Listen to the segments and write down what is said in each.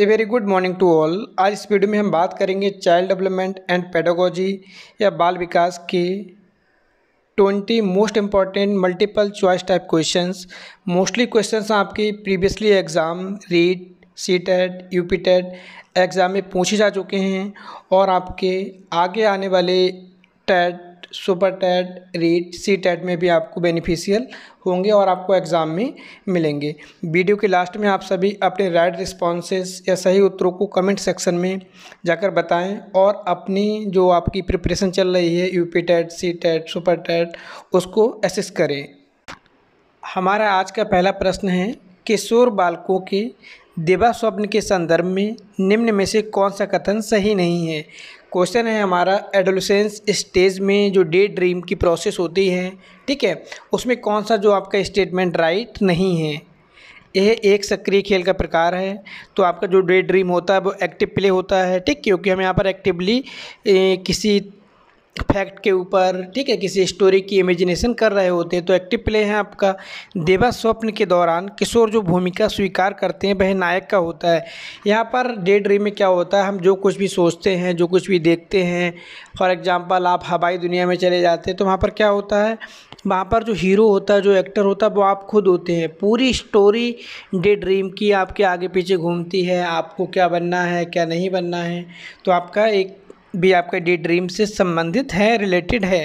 A very good morning to all आज इस video में हम बात करेंगे चाइल्ड डेवलपमेंट एंड पेडागोजी या बाल विकास के twenty most important multiple choice type questions mostly questions आपके previously exam REET C TET U P TET exam में पूछे जा चुके हैं और आपके आगे आने वाले TET super TET REET C TET में भी आपको बेनिफिशियल होंगे और आपको एग्ज़ाम में मिलेंगे वीडियो के लास्ट में आप सभी अपने राइट रिस्पॉन्सेस या सही उत्तरों को कमेंट सेक्शन में जाकर बताएं और अपनी जो आपकी प्रिपरेशन चल रही है U P TET C TET super TET उसको असिस्ट करें हमारा आज का पहला प्रश्न है किशोर बालकों के दिवा स्वप्न के संदर्भ में निम्न में से कौन सा कथन सही नहीं है क्वेश्चन है हमारा एडोलसेंस स्टेज में जो डे ड्रीम की प्रोसेस होती है ठीक है उसमें कौन सा जो आपका स्टेटमेंट राइट नहीं है यह एक सक्रिय खेल का प्रकार है तो आपका जो डे ड्रीम होता है वो एक्टिव प्ले होता है ठीक क्योंकि हम यहाँ पर एक्टिवली किसी फैक्ट के ऊपर ठीक है किसी स्टोरी की इमेजिनेशन कर रहे होते हैं तो एक्टिव प्ले है आपका देवा स्वप्न के दौरान किशोर जो भूमिका स्वीकार करते हैं वह नायक का होता है यहाँ पर डे ड्रीम में क्या होता है हम जो कुछ भी सोचते हैं जो कुछ भी देखते हैं फॉर एग्ज़ाम्पल आप हवाई दुनिया में चले जाते हैं तो वहाँ पर क्या होता है वहाँ पर जो हीरो होता है जो एक्टर होता है वो आप खुद होते हैं पूरी स्टोरी डे ड्रीम की आपके आगे पीछे घूमती है आपको क्या बनना है क्या नहीं बनना है तो आपका एक भी आपका डे ड्रीम से संबंधित है रिलेटेड है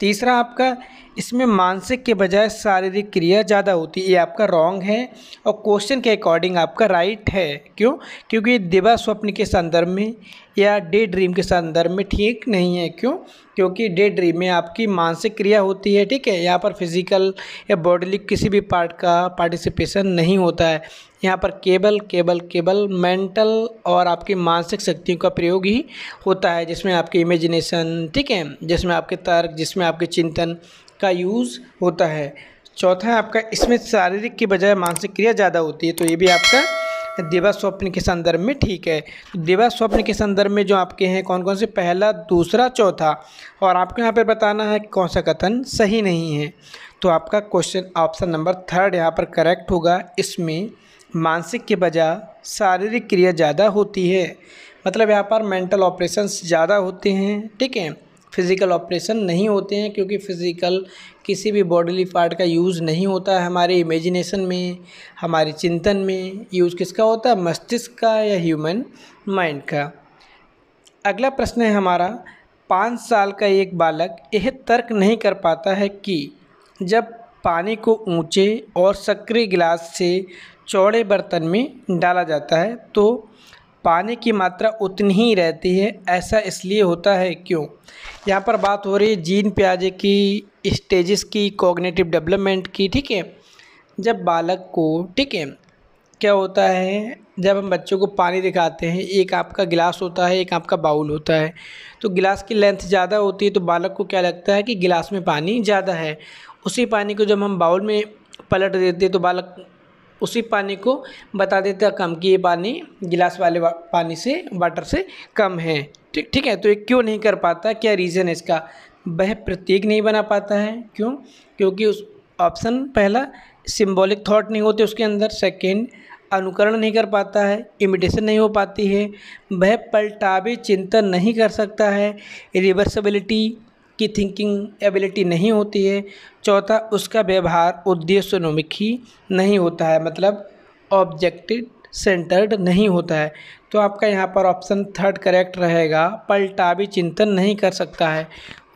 तीसरा आपका इसमें मानसिक के बजाय शारीरिक क्रिया ज़्यादा होती है ये आपका रॉन्ग है और क्वेश्चन के अकॉर्डिंग आपका राइट है क्यों क्योंकि दिवा स्वप्न के संदर्भ में या डे ड्रीम के संदर्भ में ठीक नहीं है क्यों क्योंकि डे ड्रीम में आपकी मानसिक क्रिया होती है ठीक है यहाँ पर फिजिकल या बॉडीली किसी भी पार्ट का पार्टिसिपेशन नहीं होता है यहाँ पर केवल केवल केवल मेंटल और आपकी मानसिक शक्तियों का प्रयोग ही होता है जिसमें आपकी इमेजिनेशन ठीक है जिसमें आपके तर्क जिसमें आपके चिंतन का यूज़ होता है चौथा है आपका इसमें शारीरिक की बजाय मानसिक क्रिया ज़्यादा होती है तो ये भी आपका दिवा स्वप्न के संदर्भ में ठीक है तो दिवा स्वप्न के संदर्भ में जो आपके हैं कौन कौन से पहला दूसरा चौथा और आपको यहाँ पर बताना है कौन सा कथन सही नहीं है तो आपका क्वेश्चन ऑप्शन नंबर थर्ड यहाँ पर करेक्ट होगा इसमें मानसिक के बजाय शारीरिक क्रिया ज़्यादा होती है मतलब यहाँ पर मेंटल ऑपरेशंस ज़्यादा होते हैं ठीक है फिज़िकल ऑपरेशन नहीं होते हैं क्योंकि फ़िज़िकल किसी भी बॉडीली पार्ट का यूज़ नहीं होता है हमारे इमेजिनेशन में हमारे चिंतन में यूज़ किसका होता है मस्तिष्क का या ह्यूमन माइंड का अगला प्रश्न है हमारा पाँच साल का एक बालक यह तर्क नहीं कर पाता है कि जब पानी को ऊंचे और सक्रिय गिलास से चौड़े बर्तन में डाला जाता है तो पानी की मात्रा उतनी ही रहती है ऐसा इसलिए होता है क्यों यहाँ पर बात हो रही है जीन प्याजे की स्टेजेस की कॉग्नेटिव डेवलपमेंट की ठीक है जब बालक को ठीक है क्या होता है जब हम बच्चों को पानी दिखाते हैं एक आपका गिलास होता है एक आपका बाउल होता है तो गिलास की लेंथ ज़्यादा होती है तो बालक को क्या लगता है कि गिलास में पानी ज़्यादा है उसी पानी को जब हम बाउल में पलट देते हैं तो बालक उसी पानी को बता देता कम कि ये पानी गिलास वाले पानी से वाटर से कम है ठीक ठीक है तो ये क्यों नहीं कर पाता क्या रीज़न है इसका वह प्रतीक नहीं बना पाता है क्यों क्योंकि उस ऑप्शन पहला सिंबॉलिक थॉट नहीं होते उसके अंदर सेकेंड अनुकरण नहीं कर पाता है इमिटेशन नहीं हो पाती है वह पलटावे चिंतन नहीं कर सकता है रिवर्सबिलिटी उसकी थिंकिंग एबिलिटी नहीं होती है चौथा उसका व्यवहार उद्देश्योन्मुखी नहीं होता है मतलब ऑब्जेक्टिव सेंटर्ड नहीं होता है तो आपका यहाँ पर ऑप्शन थर्ड करेक्ट रहेगा पलटा भी चिंतन नहीं कर सकता है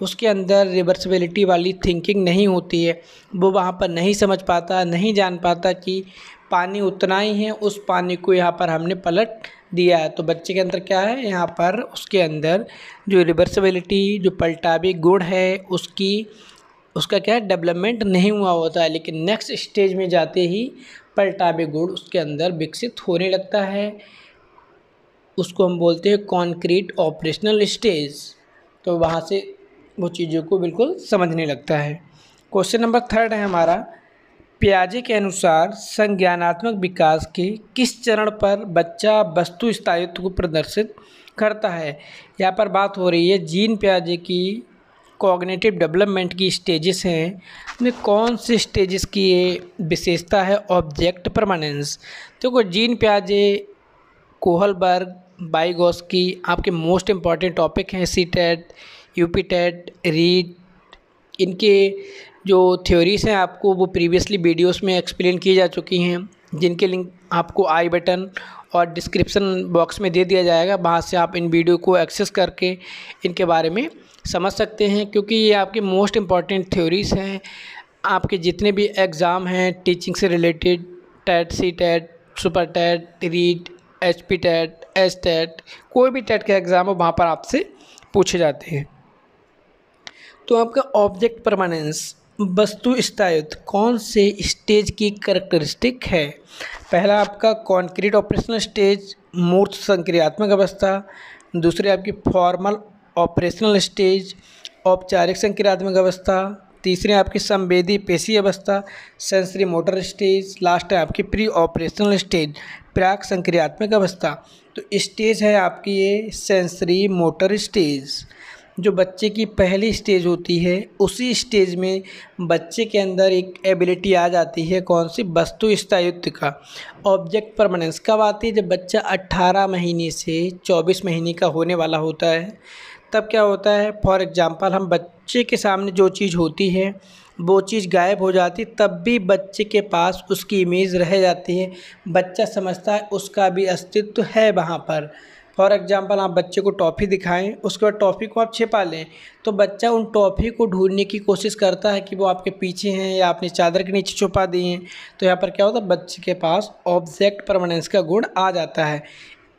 उसके अंदर रिवर्सिबिलिटी वाली थिंकिंग नहीं होती है वो वहाँ पर नहीं समझ पाता नहीं जान पाता कि पानी उतना ही है उस पानी को यहाँ पर हमने पलट दिया है तो बच्चे के अंदर क्या है यहाँ पर उसके अंदर जो रिवर्सिबिलिटी जो पलटावी गुण है उसकी उसका क्या है डेवलपमेंट नहीं हुआ होता है लेकिन नेक्स्ट स्टेज में जाते ही पलटावी गुण उसके अंदर विकसित होने लगता है उसको हम बोलते हैं कॉन्क्रीट ऑपरेशनल स्टेज तो वहाँ से वो चीज़ों को बिल्कुल समझने लगता है क्वेश्चन नंबर थर्ड है हमारा पियाजे के अनुसार संज्ञानात्मक विकास के किस चरण पर बच्चा वस्तु स्थायित्व को प्रदर्शित करता है यहाँ पर बात हो रही है जीन पियाजे की कॉग्नेटिव डेवलपमेंट की स्टेजेस हैं में कौन से स्टेजेस की ये विशेषता है ऑब्जेक्ट परमानेंस देखो तो जीन प्याजे कोहलबर्ग बाईगोस की आपके मोस्ट इम्पॉर्टेंट टॉपिक हैं C TET U P TET REET इनके जो थ्योरीज हैं आपको वो प्रीवियसली वीडियोस में एक्सप्लेन की जा चुकी हैं जिनके लिंक आपको आई बटन और डिस्क्रिप्शन बॉक्स में दे दिया जाएगा वहाँ से आप इन वीडियो को एक्सेस करके इनके बारे में समझ सकते हैं क्योंकि ये आपके मोस्ट इम्पॉर्टेंट थ्योरीज हैं आपके जितने भी एग्ज़ाम हैं टीचिंग से related TET C TET super TET REET H P TET S TET कोई भी टैट का एग्ज़ाम हो वहाँ पर आपसे पूछे जाते हैं तो आपका ऑब्जेक्ट परमानेंस वस्तु स्थायित्व कौन से स्टेज की करेक्टरिस्टिक है पहला आपका कॉन्क्रीट ऑपरेशनल स्टेज मूर्त संक्रियात्मक अवस्था दूसरी आपकी फॉर्मल ऑपरेशनल स्टेज औपचारिक संक्रियात्मक अवस्था तीसरे आपकी संवेदी पेशी अवस्था सेंसरी मोटर स्टेज लास्ट है आपकी प्री ऑपरेशनल स्टेज प्राक संक्रियात्मक अवस्था तो स्टेज है आपकी ये सेंसरी मोटर स्टेज जो बच्चे की पहली स्टेज होती है उसी स्टेज में बच्चे के अंदर एक एबिलिटी आ जाती है कौन सी वस्तु स्थायित्व का ऑब्जेक्ट परमानेंस कब आती है जब बच्चा 18 महीने से 24 महीने का होने वाला होता है तब क्या होता है फॉर एग्ज़ाम्पल हम बच्चे के सामने जो चीज़ होती है वो चीज़ गायब हो जाती तब भी बच्चे के पास उसकी इमेज रह जाती है बच्चा समझता है उसका भी अस्तित्व है वहाँ पर फॉर एग्ज़ाम्पल आप बच्चे को टॉफ़ी दिखाएं उसके बाद टॉफ़ी को आप छिपा लें तो बच्चा उन टॉफ़ी को ढूंढने की कोशिश करता है कि वो आपके पीछे हैं या आपने चादर के नीचे छुपा दिए हैं तो यहाँ पर क्या होता है बच्चे के पास ऑब्जेक्ट परमानेंस का गुण आ जाता है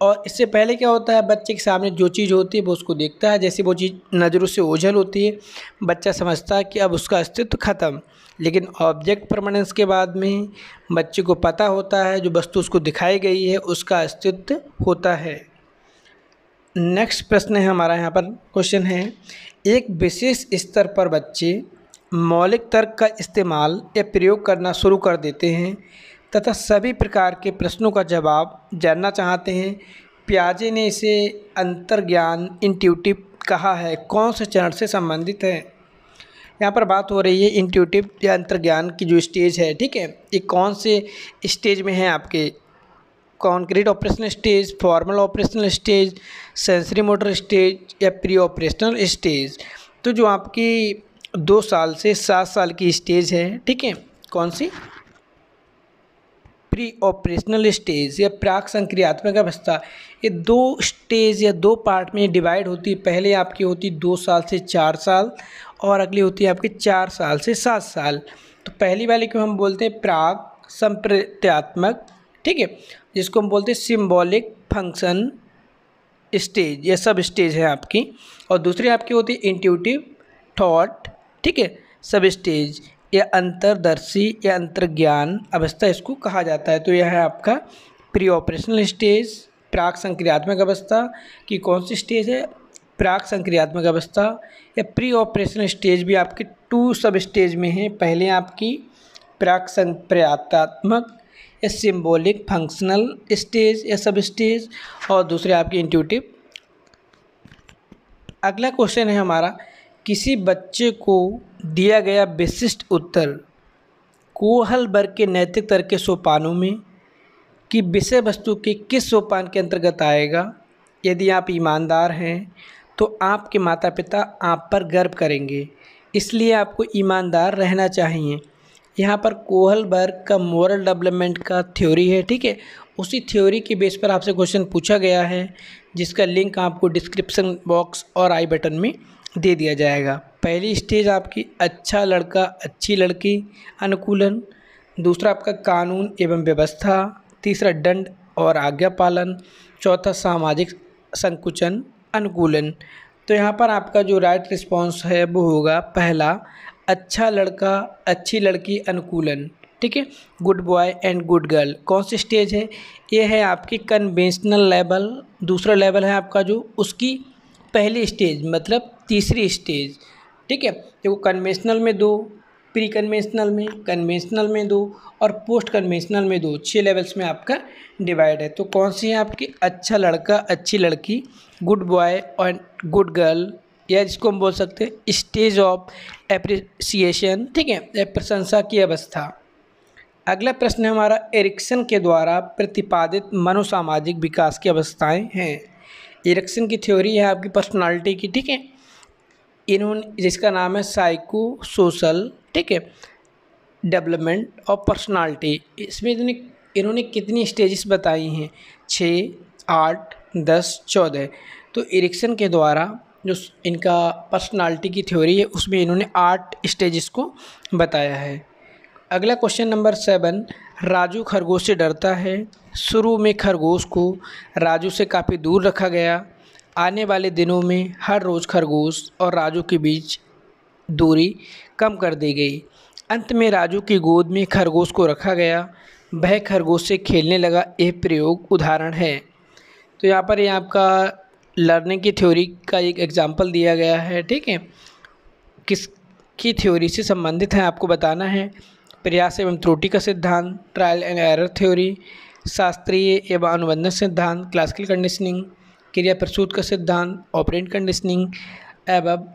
और इससे पहले क्या होता है बच्चे के सामने जो चीज़ होती है वो उसको देखता है जैसे वो चीज़ नज़रों से ओझल होती है बच्चा समझता है कि अब उसका अस्तित्व ख़त्म लेकिन ऑब्जेक्ट परमानेंस के बाद में बच्चे को पता होता है जो वस्तु उसको दिखाई गई है उसका अस्तित्व होता है नेक्स्ट प्रश्न है हमारा यहाँ पर क्वेश्चन है एक विशेष स्तर पर बच्चे मौलिक तर्क का इस्तेमाल या प्रयोग करना शुरू कर देते हैं तथा सभी प्रकार के प्रश्नों का जवाब जानना चाहते हैं प्याजे ने इसे अंतर्ज्ञान इंट्यूटिव कहा है कौन से चरण से संबंधित है यहाँ पर बात हो रही है इंट्यूटिव या अंतर्ज्ञान की जो स्टेज है ठीक है ये कौन से स्टेज में है आपके concrete operational stage formal operational stage sensory motor stage या प्री ऑपरेशनल स्टेज तो जो आपकी दो साल से सात साल की स्टेज है ठीक है कौन सी प्री ऑपरेशनल स्टेज या प्राक संक्रियात्मक अवस्था ये दो स्टेज या दो पार्ट में डिवाइड होती है पहले आपकी होती दो साल से चार साल और अगली होती है आपकी चार साल से सात साल तो पहली वाली को हम बोलते हैं प्राक संप्रत्यात्मक ठीक है जिसको हम बोलते हैं सिम्बॉलिक फंक्शन स्टेज ये सब स्टेज है आपकी और दूसरी आपकी होती है इंट्यूटिव थॉट ठीक है सब स्टेज या अंतरदर्शी या अंतर्ज्ञान अवस्था इसको कहा जाता है तो यह है आपका प्री ऑपरेशनल स्टेज प्राक संक्रियात्मक अवस्था की कौन सी स्टेज है प्राक संक्रियात्मक अवस्था या प्री ऑपरेशनल स्टेज भी आपके टू सब स्टेज में है पहले आपकी प्राक संक्रियात्मक या सिम्बोलिक फंक्शनल स्टेज या सब स्टेज और दूसरे आपके इंट्यूटिव अगला क्वेश्चन है हमारा किसी बच्चे को दिया गया विशिष्ट उत्तर कोहल वर्ग के नैतिक तर्क के सोपानों में कि विषय वस्तु के किस सोपान के अंतर्गत आएगा यदि आप ईमानदार हैं तो आपके माता पिता आप पर गर्व करेंगे इसलिए आपको ईमानदार रहना चाहिए यहाँ पर कोहलबर्ग का मॉरल डेवलपमेंट का थ्योरी है ठीक है उसी थ्योरी के बेस पर आपसे क्वेश्चन पूछा गया है जिसका लिंक आपको डिस्क्रिप्शन बॉक्स और आई बटन में दे दिया जाएगा पहली स्टेज आपकी अच्छा लड़का अच्छी लड़की अनुकूलन दूसरा आपका कानून एवं व्यवस्था तीसरा दंड और आज्ञा पालन चौथा सामाजिक संकुचन अनुकूलन तो यहाँ पर आपका जो राइट रिस्पॉन्स है वो होगा पहला अच्छा लड़का अच्छी लड़की अनुकूलन ठीक है good boy and good girl कौन सी स्टेज है ये है आपकी कन्वेंशनल लेवल दूसरा लेवल है आपका जो उसकी पहली स्टेज मतलब तीसरी स्टेज ठीक है देखो कन्वेंशनल में दो प्री कन्वेंशनल में कन्वेंशनल में दो और पोस्ट कन्वेंशनल में दो छः लेवल्स में आपका डिवाइड है तो कौन सी है आपकी अच्छा लड़का अच्छी लड़की good boy and good girl या जिसको हम बोल सकते हैं स्टेज ऑफ एप्रिसिएशन ठीक है प्रशंसा की अवस्था अगला प्रश्न है हमारा एरिक्सन के द्वारा प्रतिपादित मनोसामाजिक विकास की अवस्थाएं हैं एरिक्सन की थ्योरी है आपकी पर्सनालिटी की ठीक है इन्होंने जिसका नाम है साइको सोशल ठीक है डेवलपमेंट ऑफ पर्सनालिटी इसमें इतने इन्होंने कितनी स्टेजेस बताई हैं छः आठ दस चौदह तो इरिक्सन के द्वारा जो इनका पर्सनालिटी की थ्योरी है उसमें इन्होंने आठ स्टेजेस को बताया है अगला क्वेश्चन नंबर सेवन राजू खरगोश से डरता है शुरू में खरगोश को राजू से काफ़ी दूर रखा गया आने वाले दिनों में हर रोज़ खरगोश और राजू के बीच दूरी कम कर दी गई अंत में राजू की गोद में खरगोश को रखा गया वह खरगोश से खेलने लगा यह प्रयोग उदाहरण है तो यहाँ पर ये आपका लर्निंग की थ्योरी का एक एग्ज़ाम्पल दिया गया है ठीक है किस की थ्योरी से संबंधित है आपको बताना है प्रयास एवं त्रुटि का सिद्धांत ट्रायल एंड एरर थ्योरी शास्त्रीय एवं अनुबंधन सिद्धांत क्लासिकल कंडीशनिंग क्रिया प्रसूत का सिद्धांत ऑपरेंट कंडीशनिंग एबब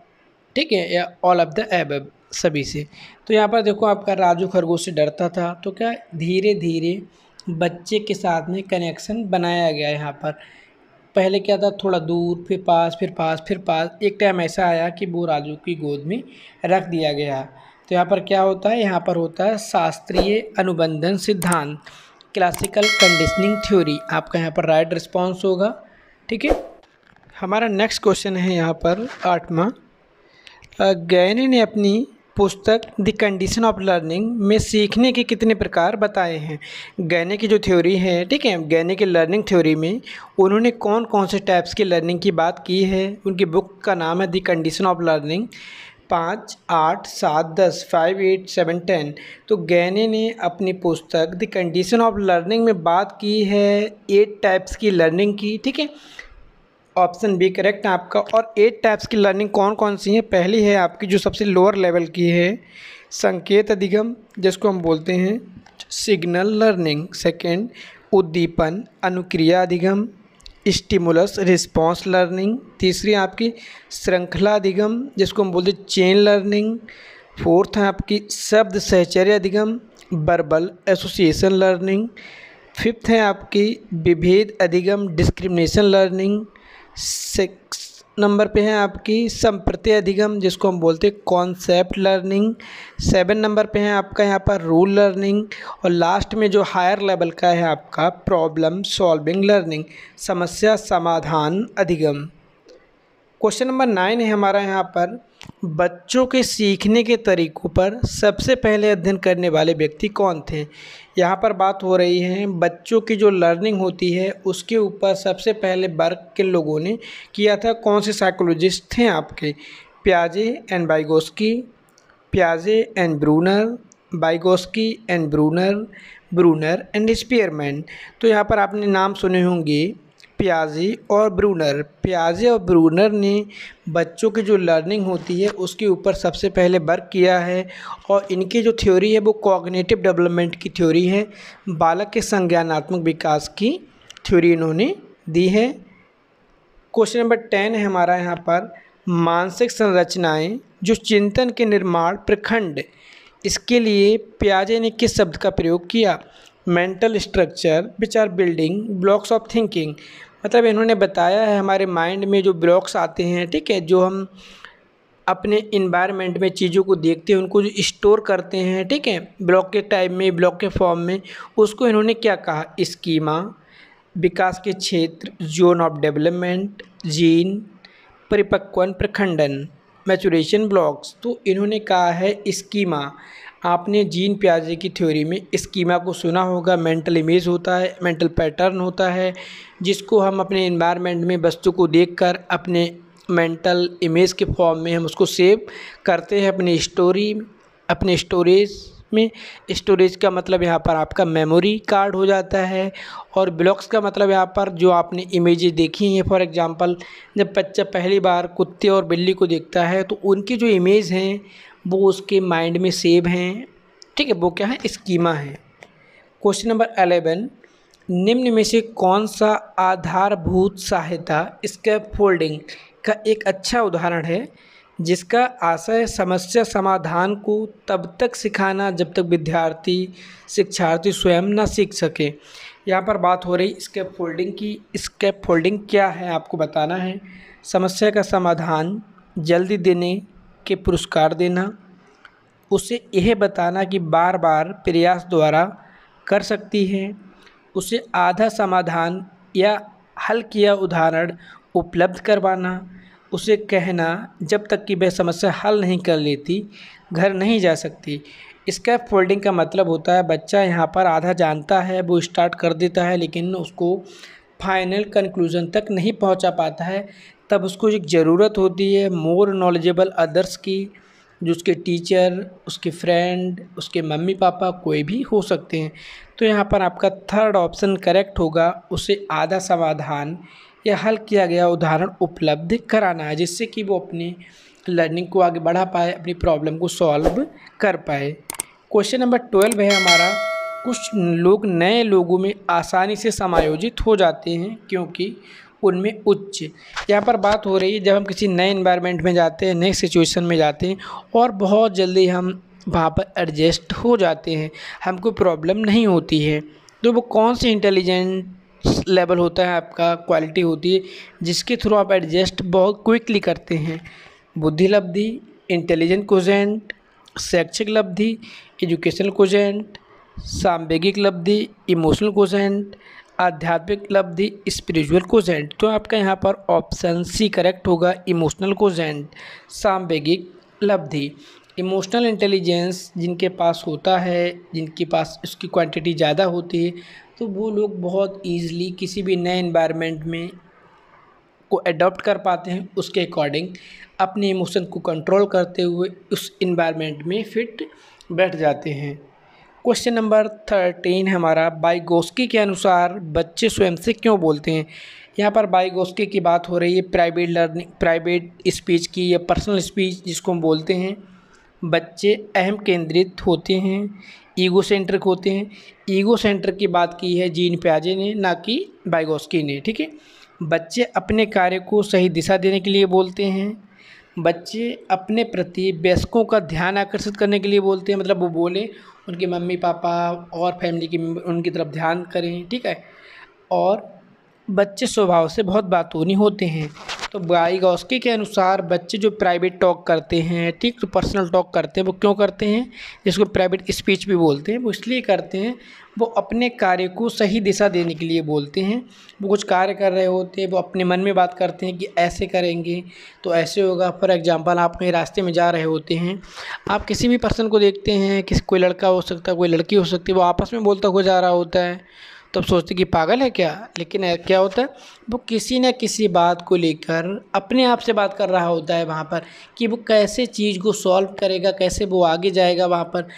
ठीक है या ऑल ऑफ द एबब सभी से तो यहाँ पर देखो आपका राजू खरगोश से डरता था तो क्या धीरे धीरे बच्चे के साथ में कनेक्शन बनाया गया यहाँ पर पहले क्या था थोड़ा दूर फिर पास फिर पास फिर पास एक टाइम ऐसा आया कि वो राजू की गोद में रख दिया गया तो यहाँ पर क्या होता है यहाँ पर होता है शास्त्रीय अनुबंधन सिद्धांत क्लासिकल कंडीशनिंग थ्योरी आपका यहाँ पर राइट रिस्पॉन्स होगा ठीक है हमारा नेक्स्ट क्वेश्चन है यहाँ पर आठवा गैने ने अपनी पुस्तक द कंडीशन ऑफ लर्निंग में सीखने के कितने प्रकार बताए हैं गैने की जो थ्योरी है ठीक है गैने की लर्निंग थ्योरी में उन्होंने कौन कौन से टाइप्स की लर्निंग की बात की है उनकी बुक का नाम है द कंडीशन ऑफ लर्निंग पाँच आठ सात दस फाइव एट सेवन टेन तो गैने ने अपनी पुस्तक द कंडीशन ऑफ लर्निंग में बात की है एट टाइप्स की लर्निंग की ठीक है ऑप्शन बी करेक्ट है आपका और एट टाइप्स की लर्निंग कौन कौन सी है पहली है आपकी जो सबसे लोअर लेवल की है संकेत अधिगम जिसको हम बोलते हैं सिग्नल लर्निंग सेकेंड उद्दीपन अनुक्रिया अधिगम स्टिमुलस रिस्पॉन्स लर्निंग तीसरी आपकी श्रृंखला अधिगम जिसको हम बोलते हैं चेन लर्निंग फोर्थ है आपकी शब्द सहचर्य अधिगम बर्बल एसोसिएशन लर्निंग फिफ्थ है आपकी विभेद अधिगम डिस्क्रिमिनेशन लर्निंग सिक्स नंबर पे है आपकी संप्रति अधिगम जिसको हम बोलते हैं कॉन्सेप्ट लर्निंग सेवन नंबर पे है आपका यहाँ पर रूल लर्निंग और लास्ट में जो हायर लेवल का है आपका प्रॉब्लम सॉल्विंग लर्निंग समस्या समाधान अधिगम क्वेश्चन नंबर नाइन है हमारा यहाँ पर बच्चों के सीखने के तरीक़ों पर सबसे पहले अध्ययन करने वाले व्यक्ति कौन थे यहाँ पर बात हो रही है बच्चों की जो लर्निंग होती है उसके ऊपर सबसे पहले वर्क के लोगों ने किया था कौन से साइकोलॉजिस्ट थे आपके प्याजे and बाइगोस्की प्याजे and Brunner बाइगोस्की and Brunner Brunner and Spearman तो यहाँ पर आपने नाम सुने होंगे प्याजी और ब्रूनर प्याजी और ब्रूनर ने बच्चों की जो लर्निंग होती है उसके ऊपर सबसे पहले वर्क किया है और इनकी जो थ्योरी है वो कॉग्नेटिव डेवलपमेंट की थ्योरी है बालक के संज्ञानात्मक विकास की थ्योरी इन्होंने दी है क्वेश्चन नंबर टेन है हमारा यहाँ पर मानसिक संरचनाएं जो चिंतन के निर्माण प्रखंड इसके लिए प्याजे ने किस शब्द का प्रयोग किया mental structure which are building blocks of thinking मतलब इन्होंने बताया है हमारे माइंड में जो ब्लॉक्स आते हैं ठीक है जो हम अपने इन्वायरमेंट में चीज़ों को देखते हैं उनको जो स्टोर करते हैं ठीक है ब्लॉक के टाइप में ब्लॉक के फॉर्म में उसको इन्होंने क्या कहा स्कीमा विकास के क्षेत्र जोन ऑफ डेवलपमेंट जीन परिपक्वन प्रखंडन मैचुरेशन ब्लॉक्स तो इन्होंने कहा है स्कीमा आपने जीन प्याजे की थ्योरी में स्कीमा को सुना होगा मेंटल इमेज होता है मेंटल पैटर्न होता है जिसको हम अपने इन्वायरमेंट में वस्तु को देखकर अपने मेंटल इमेज के फॉर्म में हम उसको सेव करते हैं अपनी स्टोरी अपने स्टोरेज में स्टोरेज का मतलब यहाँ पर आपका मेमोरी कार्ड हो जाता है और ब्लॉक्स का मतलब यहाँ पर जो आपने इमेजे देखी हैं फॉर एग्जांपल जब बच्चा पहली बार कुत्ते और बिल्ली को देखता है तो उनकी जो इमेज हैं वो उसके माइंड में सेव हैं ठीक है वो क्या है स्कीमा है क्वेश्चन नंबर अलेवन निम्न में से कौन सा आधारभूत सहायता स्कैप फोल्डिंग का एक अच्छा उदाहरण है जिसका आशय समस्या समाधान को तब तक सिखाना जब तक विद्यार्थी शिक्षार्थी स्वयं ना सीख सके यहाँ पर बात हो रही स्केप फोल्डिंग की स्केप फोल्डिंग क्या है आपको बताना है समस्या का समाधान जल्दी देने के पुरस्कार देना उसे यह बताना कि बार बार प्रयास द्वारा कर सकती है उसे आधा समाधान या हल किया उदाहरण उपलब्ध करवाना उसे कहना जब तक कि वह समस्या हल नहीं कर लेती घर नहीं जा सकती इसका फोल्डिंग का मतलब होता है बच्चा यहाँ पर आधा जानता है वो स्टार्ट कर देता है लेकिन उसको फाइनल कंक्लूज़न तक नहीं पहुँचा पाता है तब उसको एक ज़रूरत होती है मोर नॉलेजेबल अदर्स की जो उसके टीचर उसके फ्रेंड उसके मम्मी पापा कोई भी हो सकते हैं तो यहाँ पर आपका थर्ड ऑप्शन करेक्ट होगा उसे आधा समाधान या हल किया गया उदाहरण उपलब्ध कराना है जिससे कि वो अपनी लर्निंग को आगे बढ़ा पाए अपनी प्रॉब्लम को सॉल्व कर पाए क्वेश्चन नंबर ट्वेल्व है हमारा कुछ लोग नए लोगों में आसानी से समायोजित हो जाते हैं क्योंकि उनमें उच्च यहाँ पर बात हो रही है जब हम किसी नए इन्वायरमेंट में जाते हैं नए सिचुएशन में जाते हैं और बहुत जल्दी हम वहाँ पर एडजस्ट हो जाते हैं हमको प्रॉब्लम नहीं होती है तो वो कौन सी इंटेलिजेंट लेवल होता है आपका क्वालिटी होती है जिसके थ्रू आप एडजस्ट बहुत क्विकली करते हैं बुद्धि लब्धि इंटेलिजेंट कोजेंट शैक्षिक लब्धि एजुकेशनल कोजेंट सांवेगिक लब्धि इमोशनल कोजेंट आध्यात्मिक लब्धि स्पिरिचुअल कोजेंट तो आपका यहाँ पर ऑप्शन सी करेक्ट होगा इमोशनल कोजेंट सांवेगिक लब्धि इमोशनल इंटेलिजेंस जिनके पास होता है जिनके पास उसकी क्वांटिटी ज़्यादा होती है तो वो लोग बहुत ईज़िली किसी भी नए इन्वायरमेंट में को अडॉप्ट कर पाते हैं उसके अकॉर्डिंग अपने इमोशन को कंट्रोल करते हुए उस इन्वायरमेंट में फिट बैठ जाते हैं क्वेश्चन नंबर थर्टीन हमारा बाइगोस्की के अनुसार बच्चे स्वयं से क्यों बोलते हैं यहाँ पर बाईगोस्की की बात हो रही है प्राइवेट लर्निंग प्राइवेट स्पीच की या पर्सनल स्पीच जिसको हम बोलते हैं बच्चे अहम केंद्रित होते हैं ईगो सेंट्रिक होते हैं ईगो सेंट्रिक की बात की है जीन प्याजे ने ना कि बाइगोस्की ने ठीक है बच्चे अपने कार्य को सही दिशा देने के लिए बोलते हैं बच्चे अपने प्रति व्यस्कों का ध्यान आकर्षित करने के लिए बोलते हैं मतलब वो बोले उनके मम्मी पापा और फैमिली की उनकी तरफ ध्यान करें ठीक है और बच्चे स्वभाव से बहुत बातूनी होते हैं तो बाइगॉस्की के अनुसार बच्चे जो प्राइवेट टॉक करते हैं ठीक तो पर्सनल टॉक करते हैं वो क्यों करते हैं जिसको प्राइवेट स्पीच भी बोलते हैं वो इसलिए करते हैं वो अपने कार्य को सही दिशा देने के लिए बोलते हैं वो कुछ कार्य कर रहे होते हैं वो अपने मन में बात करते हैं कि ऐसे करेंगे तो ऐसे होगा फॉर एग्ज़ाम्पल आप कहीं रास्ते में जा रहे होते हैं आप किसी भी पर्सन को देखते हैं किसी कोई लड़का हो सकता है कोई लड़की हो सकती है वो आपस में बोलता हुआ जा रहा होता है तो आप सोचते कि पागल है क्या लेकिन क्या होता है वो किसी न किसी बात को लेकर अपने आप से बात कर रहा होता है वहाँ पर कि वो कैसे चीज़ को सॉल्व करेगा कैसे वो आगे जाएगा वहाँ पर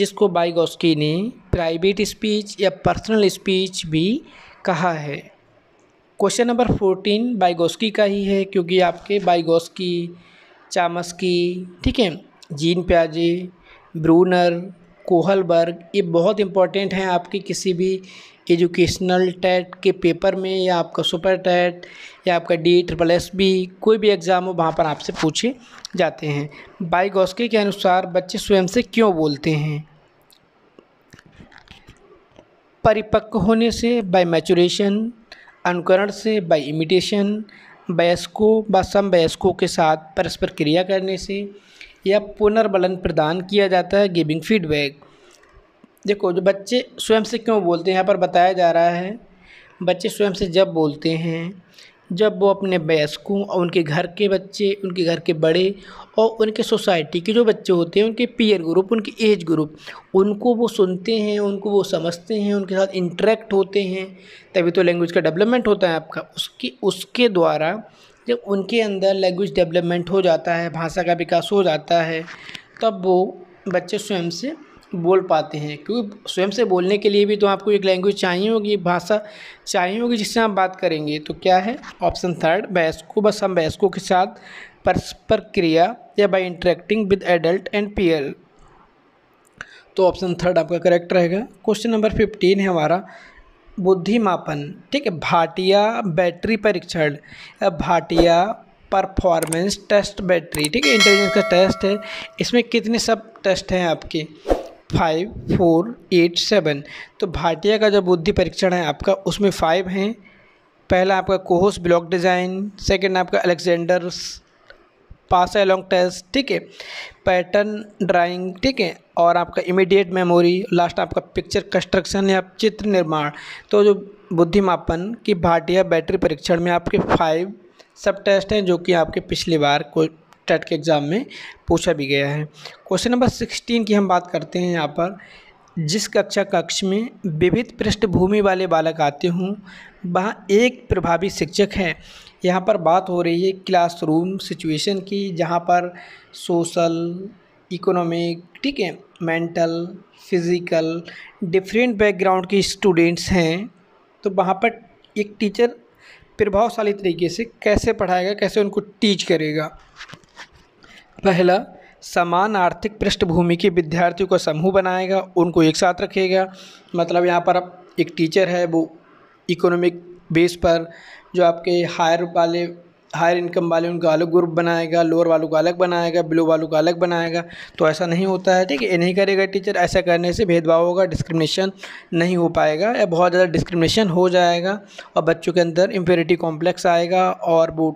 जिसको बाइगोस्की ने प्राइवेट स्पीच या पर्सनल स्पीच भी कहा है क्वेश्चन नंबर फोर्टीन बाइगोस्की का ही है क्योंकि आपके बाइगोस्की चामस्की ठीक है जीन प्याजे ब्रूनर कोहलबर्ग ये बहुत इंपॉर्टेंट हैं आपकी किसी भी एजुकेशनल टेट के पेपर में या आपका सुपर टेट या आपका डी ट्रिपल एस बी कोई भी एग्ज़ाम हो वहाँ पर आपसे पूछे जाते हैं बाई गोस्के के अनुसार बच्चे स्वयं से क्यों बोलते हैं परिपक्व होने से बाय मैचुरेशन अनुकरण से बाय इमिटेशन वयस्कों व समवयस्कों के साथ परस्पर क्रिया करने से या पुनर्बलन प्रदान किया जाता है गिविंग फीडबैक देखो जो बच्चे स्वयं से क्यों बोलते हैं यहाँ पर बताया जा रहा है बच्चे स्वयं से जब बोलते हैं जब वो अपने वयस्कों और उनके घर के बच्चे उनके घर के बड़े और उनके सोसाइटी के जो बच्चे होते हैं उनके पीयर ग्रुप उनके एज ग्रुप उनको वो सुनते हैं उनको वो समझते हैं उनके साथ इंटरेक्ट होते हैं तभी तो लैंग्वेज का डेवलपमेंट होता है आपका उसके उसके द्वारा जब उनके अंदर लैंग्वेज डेवलपमेंट हो जाता है भाषा का विकास हो जाता है तब वो बच्चे स्वयं से बोल पाते हैं क्योंकि स्वयं से बोलने के लिए भी तो आपको एक लैंग्वेज चाहिए होगी भाषा चाहिए होगी जिससे आप बात करेंगे तो क्या है ऑप्शन थर्ड वयस्कों बस हम वयस्कों के साथ परस्पर क्रिया या by interacting with adult and peer तो ऑप्शन थर्ड आपका करेक्ट रहेगा क्वेश्चन नंबर फिफ्टीन है हमारा बुद्धिमापन ठीक है भाटिया बैटरी परीक्षण भाटिया परफॉर्मेंस टेस्ट बैटरी ठीक है इंटेलिजेंस का टेस्ट है इसमें कितने सब टेस्ट हैं आपके फाइव फोर एट सेवन तो भाटिया का जो बुद्धि परीक्षण है आपका उसमें फाइव हैं पहला आपका कोहोस ब्लॉक डिज़ाइन सेकंड आपका अलेक्जेंडर पास एलोंग टेस्ट ठीक है पैटर्न ड्राइंग ठीक है और आपका इमीडिएट मेमोरी लास्ट आपका पिक्चर कंस्ट्रक्शन या चित्र निर्माण तो जो बुद्धिमापन की भाटिया बैटरी परीक्षण में आपके फाइव सब टेस्ट हैं जो कि आपके पिछली बार को टेट के एग्ज़ाम में पूछा भी गया है क्वेश्चन नंबर सिक्सटीन की हम बात करते हैं यहाँ पर जिस कक्षा कक्ष में विविध पृष्ठभूमि वाले बालक आते हों वहाँ एक प्रभावी शिक्षक है यहाँ पर बात हो रही है क्लासरूम सिचुएशन की जहाँ पर सोशल इकोनॉमिक ठीक है मेंटल फिज़िकल डिफरेंट बैकग्राउंड के स्टूडेंट्स हैं तो वहाँ पर एक टीचर प्रभावशाली तरीके से कैसे पढ़ाएगा कैसे उनको टीच करेगा पहला समान आर्थिक पृष्ठभूमि के विद्यार्थियों का समूह बनाएगा उनको एक साथ रखेगा मतलब यहाँ पर एक टीचर है वो इकोनॉमिक बेस पर जो आपके हायर वाले हायर इनकम वाले उनका अलग ग्रुप बनाएगा लोअर वालों का अलग बनाएगा बिलो वालों का अलग बनाएगा तो ऐसा नहीं होता है ठीक है नहीं करेगा टीचर ऐसा करने से भेदभाव होगा डिस्क्रिमिनेशन नहीं हो पाएगा या बहुत ज़्यादा डिस्क्रिमिनेशन हो जाएगा और बच्चों के अंदर इम्पेरिटी कॉम्प्लेक्स आएगा और वो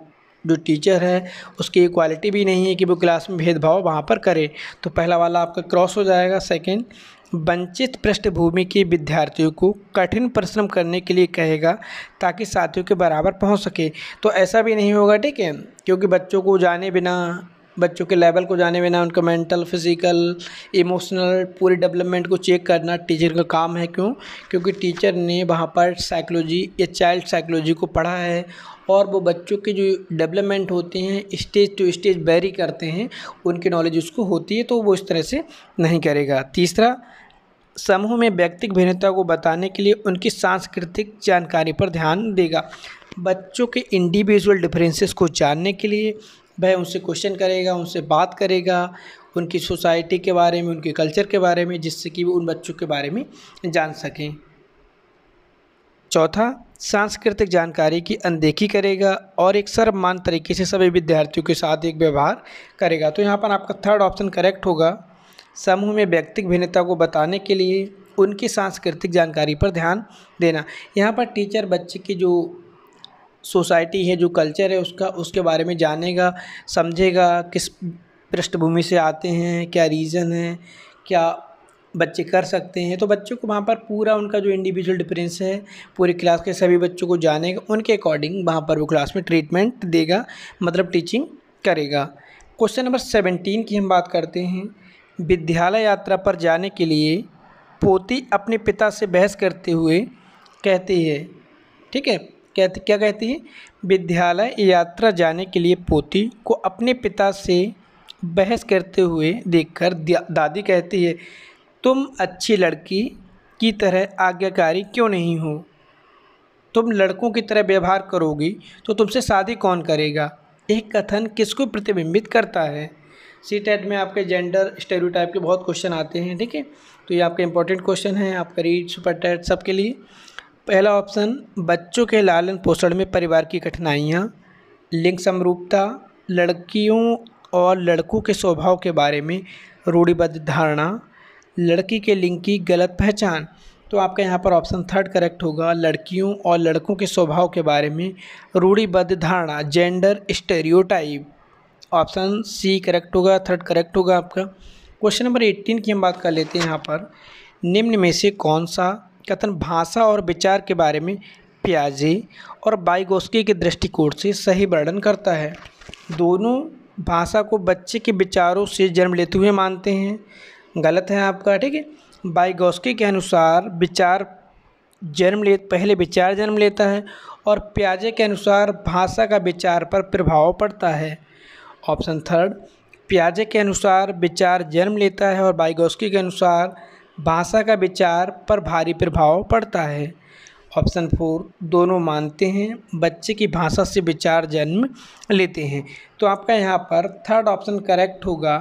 जो टीचर है उसकी क्वालिटी भी नहीं है कि वो क्लास में भेदभाव वहाँ पर करे तो पहला वाला आपका क्रॉस हो जाएगा सेकंड वंचित पृष्ठभूमि के विद्यार्थियों को कठिन परिश्रम करने के लिए कहेगा ताकि साथियों के बराबर पहुंच सके तो ऐसा भी नहीं होगा ठीक है क्योंकि बच्चों को जाने बिना बच्चों के लेवल को जाने बिना उनका मेंटल फिज़िकल इमोशनल पूरी डेवलपमेंट को चेक करना टीचर का काम है क्यों क्योंकि टीचर ने वहाँ पर साइकोलॉजी या चाइल्ड साइकोलॉजी को पढ़ा है और वो बच्चों के जो डेवलपमेंट होते हैं स्टेज टू स्टेज बैरी करते हैं उनकी नॉलेज उसको होती है तो वो इस तरह से नहीं करेगा तीसरा समूह में व्यक्तिक भिन्नता को बताने के लिए उनकी सांस्कृतिक जानकारी पर ध्यान देगा बच्चों के इंडिविजुअल डिफरेंसेस को जानने के लिए वह उनसे क्वेश्चन करेगा उनसे बात करेगा उनकी सोसाइटी के बारे में उनके कल्चर के बारे में जिससे कि वो उन बच्चों के बारे में जान सकें चौथा सांस्कृतिक जानकारी की अनदेखी करेगा और एक सर्वमान तरीके से सभी विद्यार्थियों के साथ एक व्यवहार करेगा तो यहाँ पर आपका थर्ड ऑप्शन करेक्ट होगा समूह में व्यक्तिक भिन्नता को बताने के लिए उनकी सांस्कृतिक जानकारी पर ध्यान देना यहाँ पर टीचर बच्चे की जो सोसाइटी है जो कल्चर है उसका उसके बारे में जानेगा समझेगा किस पृष्ठभूमि से आते हैं क्या रीज़न है क्या बच्चे कर सकते हैं तो बच्चों को वहाँ पर पूरा उनका जो इंडिविजुअल डिफरेंस है पूरी क्लास के सभी बच्चों को जानेगा उनके अकॉर्डिंग वहाँ पर वो क्लास में ट्रीटमेंट देगा मतलब टीचिंग करेगा क्वेश्चन नंबर सेवेंटीन की हम बात करते हैं विद्यालय यात्रा पर जाने के लिए पोती अपने पिता से बहस करते हुए कहती है ठीक है कहते क्या कहती है विद्यालय यात्रा जाने के लिए पोती को अपने पिता से बहस करते हुए देखकर दादी कहती है तुम अच्छी लड़की की तरह आज्ञाकारी क्यों नहीं हो तुम लड़कों की तरह व्यवहार करोगी तो तुमसे शादी कौन करेगा यह कथन किसको प्रतिबिंबित करता है सी टेट e में आपके जेंडर स्टेरियोटाइप के बहुत क्वेश्चन आते हैं ठीक है तो ये आपके इंपॉर्टेंट क्वेश्चन है आपका रीड सुपर टेट सबके लिए पहला ऑप्शन बच्चों के लालन पोषण में परिवार की कठिनाइयाँ लिंग समरूपता लड़कियों और लड़कों के स्वभाव के बारे में रूढ़िबद्ध धारणा लड़की के लिंग की गलत पहचान तो आपका यहाँ पर ऑप्शन थर्ड करेक्ट होगा लड़कियों और लड़कों के स्वभाव के बारे में रूढ़िबद्ध धारणा gender stereotype option C correct होगा थर्ड करेक्ट होगा आपका क्वेश्चन नंबर एट्टीन की हम बात कर लेते हैं यहाँ पर निम्न में से कौन सा कथन भाषा और विचार के बारे में प्याजे और बाइगोस्की के दृष्टिकोण से सही वर्णन करता है दोनों भाषा को बच्चे के विचारों से जन्म लेते हुए मानते हैं गलत है आपका ठीक है बाइगोस्की के अनुसार विचार जन्म ले पहले विचार जन्म लेता है और प्याजे के अनुसार भाषा का विचार पर प्रभाव पड़ता है ऑप्शन थर्ड प्याजे के अनुसार विचार जन्म लेता है और बाइगोस्की के अनुसार भाषा का विचार पर भारी प्रभाव पड़ता है ऑप्शन फोर दोनों मानते हैं बच्चे की भाषा से विचार जन्म लेते हैं तो आपका यहाँ पर थर्ड ऑप्शन करेक्ट होगा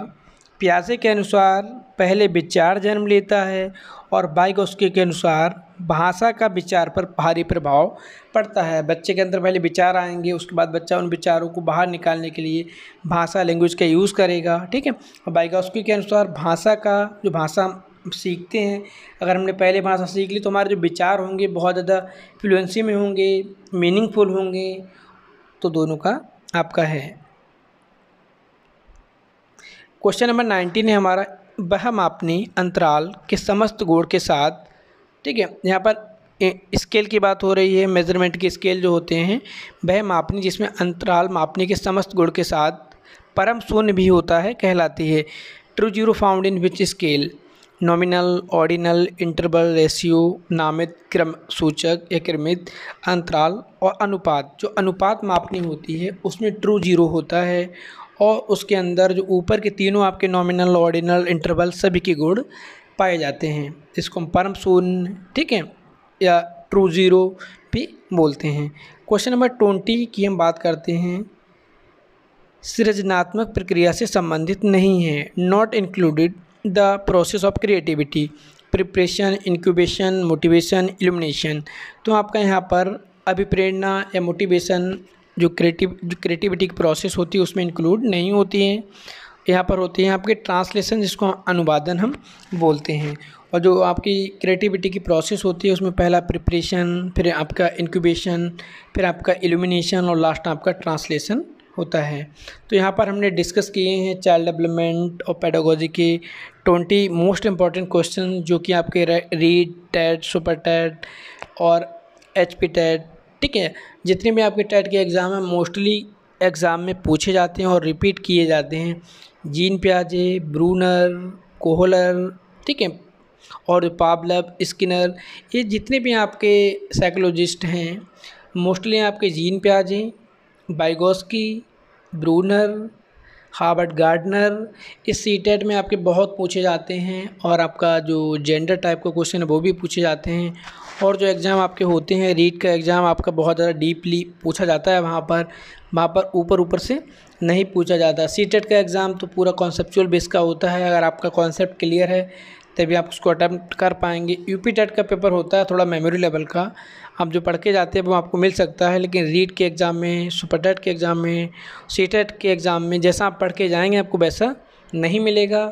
प्यासे के अनुसार पहले विचार जन्म लेता है और बाइकोस्की के अनुसार भाषा का विचार पर भारी प्रभाव पड़ता है बच्चे के अंदर पहले विचार आएंगे उसके बाद बच्चा उन विचारों को बाहर निकालने के लिए भाषा लैंग्वेज का यूज़ करेगा ठीक है और बाइकोस्की के अनुसार भाषा का जो भाषा सीखते हैं अगर हमने पहले भाषा सीख ली तो हमारे जो विचार होंगे बहुत ज़्यादा फ्लुएंसी में होंगे मीनिंगफुल होंगे तो दोनों का आपका है क्वेश्चन नंबर नाइनटीन है हमारा वह मापनी अंतराल के समस्त गोड़ के साथ ठीक है यहाँ पर स्केल की बात हो रही है मेजरमेंट के स्केल जो होते हैं वह मापनी जिसमें अंतराल मापने के समस्त गुण के साथ परम शून्य भी होता है कहलाती है true zero found in which scale nominal ordinal interval ratio नामित क्रम सूचक या क्रमित अंतराल और अनुपात जो अनुपात मापनी होती है उसमें ट्रू जीरो होता है और उसके अंदर जो ऊपर के तीनों आपके नॉमिनल ऑर्डिनल इंटरवल सभी के गुण पाए जाते हैं इसको हम परम शून्य ठीक है या ट्रू ज़ीरो भी बोलते हैं क्वेश्चन नंबर ट्वेंटी की हम बात करते हैं सृजनात्मक प्रक्रिया से संबंधित नहीं है not included the process of creativity preparation incubation motivation illumination तो आपका यहाँ पर अभिप्रेरणा या मोटिवेशन जो क्रिएटिव जो क्रिएटिविटी की प्रोसेस होती है उसमें इंक्लूड नहीं होती है यहाँ पर होती है आपके ट्रांसलेशन जिसको अनुवादन हम बोलते हैं और जो आपकी क्रिएटिविटी की प्रोसेस होती है उसमें पहला प्रिपरेशन फिर आपका इंक्यूबेशन फिर आपका इल्यूमिनेशन और लास्ट आपका ट्रांसलेशन होता है तो यहाँ पर हमने डिस्कस किए हैं चाइल्ड डेवलपमेंट और पेडागोजी के ट्वेंटी मोस्ट इम्पॉर्टेंट क्वेश्चन जो कि आपके रीड टेट सुपर टेट और एच पी टेट ठीक है जितने भी आपके टेट के एग्ज़ाम हैं मोस्टली एग्ज़ाम में पूछे जाते हैं और रिपीट किए जाते हैं जीन प्याजे ब्रूनर कोहलर ठीक है और पाबलब स्किनर ये जितने भी आपके साइकोलॉजिस्ट हैं मोस्टली आपके जीन प्याजे बाइगोस्की ब्रूनर हार्बर्ट गार्डनर इस सी में आपके बहुत पूछे जाते हैं और आपका जो जेंडर टाइप का क्वेश्चन है वो भी पूछे जाते हैं और जो एग्ज़ाम आपके होते हैं रीट का एग्ज़ाम आपका बहुत ज़्यादा डीपली पूछा जाता है वहाँ पर वहाँ पर ऊपर ऊपर से नहीं पूछा जाता सी टेट का एग्ज़ाम तो पूरा कॉन्सेपचुअल बेस का होता है अगर आपका कॉन्सेप्ट क्लियर है तभी आप उसको अटैम्प्ट कर पाएंगे यूपी टेट का पेपर होता है थोड़ा मेमोरी लेवल का आप जो पढ़ के जाते हैं वो आपको मिल सकता है लेकिन रीड के एग्ज़ाम में सुपर टेट के एग्ज़ाम में सी टेट e के एग्ज़ाम में जैसा आप पढ़ के जाएंगे आपको वैसा नहीं मिलेगा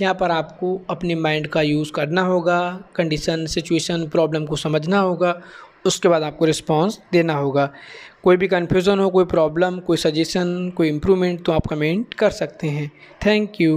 यहाँ पर आपको अपने माइंड का यूज़ करना होगा कंडीशन सिचुएशन प्रॉब्लम को समझना होगा उसके बाद आपको रिस्पॉन्स देना होगा कोई भी कन्फ्यूज़न हो कोई प्रॉब्लम कोई सजेशन कोई इम्प्रूवमेंट तो आप कमेंट कर सकते हैं थैंक यू